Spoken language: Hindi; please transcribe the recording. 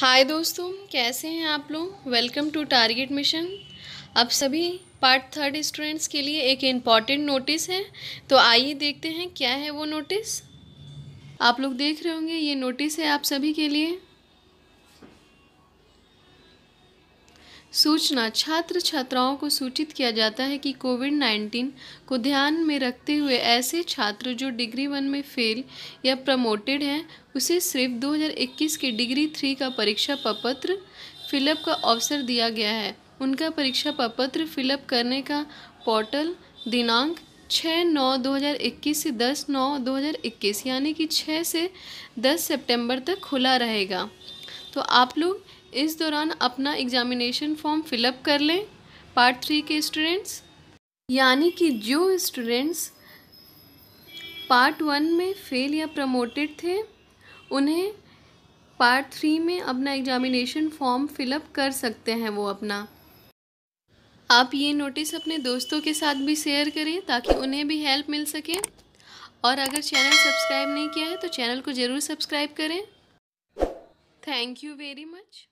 हाय दोस्तों कैसे हैं आप लोग वेलकम टू टारगेट मिशन अब सभी पार्ट थर्ड स्टूडेंट्स के लिए एक इम्पॉर्टेंट नोटिस है तो आइए देखते हैं क्या है वो नोटिस आप लोग देख रहे होंगे ये नोटिस है आप सभी के लिए सूचना छात्र छात्राओं को सूचित किया जाता है कि कोविड नाइन्टीन को ध्यान में रखते हुए ऐसे छात्र जो डिग्री वन में फेल या प्रमोटेड हैं उसे सिर्फ 2021 के डिग्री थ्री का परीक्षा पपत्र फिलअप का अवसर दिया गया है उनका परीक्षा पपत्र फिलअप करने का पोर्टल दिनांक छः नौ दो हज़ार इक्कीस से दस नौ दो हज़ार इक्कीस यानी कि छः से दस सितंबर तक खुला रहेगा तो आप लोग इस दौरान अपना एग्ज़ामिनेशन फॉर्म फिलअप कर लें पार्ट थ्री के स्टूडेंट्स यानी कि जो स्टूडेंट्स पार्ट वन में फेल या प्रमोटेड थे उन्हें पार्ट थ्री में अपना एग्ज़ामिनेशन फॉर्म फिलअप कर सकते हैं वो अपना आप ये नोटिस अपने दोस्तों के साथ भी शेयर करें ताकि उन्हें भी हेल्प मिल सके और अगर चैनल सब्सक्राइब नहीं किया है तो चैनल को ज़रूर सब्सक्राइब करें थैंक यू वेरी मच